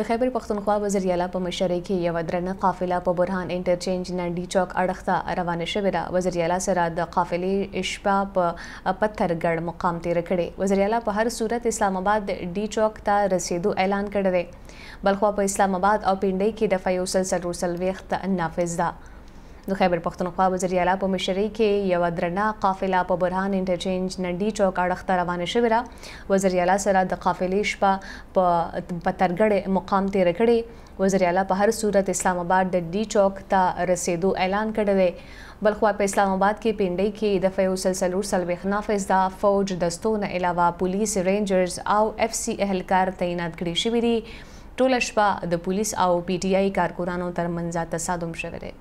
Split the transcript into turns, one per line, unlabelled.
د خیبر پښتونخوا وزیر اعلی په مشرۍ کې یو درنه قافله په برهان انټرچینج ننډي چوک اړخته روانه شوې ده وزیر اعلی سره د قافلې شپه په پتھرګړ مقام تیر کړي وزیر اعلی په هر صورت اسلام آباد ډي چوک ته رسیدو اعلان کړی دی بلخوا په اسلام آباد او پینډۍ کې د فیوسل سرور سلويخت نافذ ده د خیبر پښتونخوا وزیر اعلی په مشرۍ کې یو درنا قافله په برهان انټرچینج ننډي چوک اړخ روانه شوې را وزیر اعلی سره د قافلې شپه په پترګړې مقام تیر کړي وزیر اعلی په هر صورت اسلام آباد د ډي چوک ته رسیدو اعلان کړی دی بلخوا په اسلام آباد کې پینډۍ کې د فیو سلسلو سلويخنا فز دا فوج دستونه علاوه پولیس رینجرز او اف سی اهلکار تعینات کړي شوی دي ټول شپه د پولیس او پی ټی آی کارکونانو ترمنځ تصادم شوی دی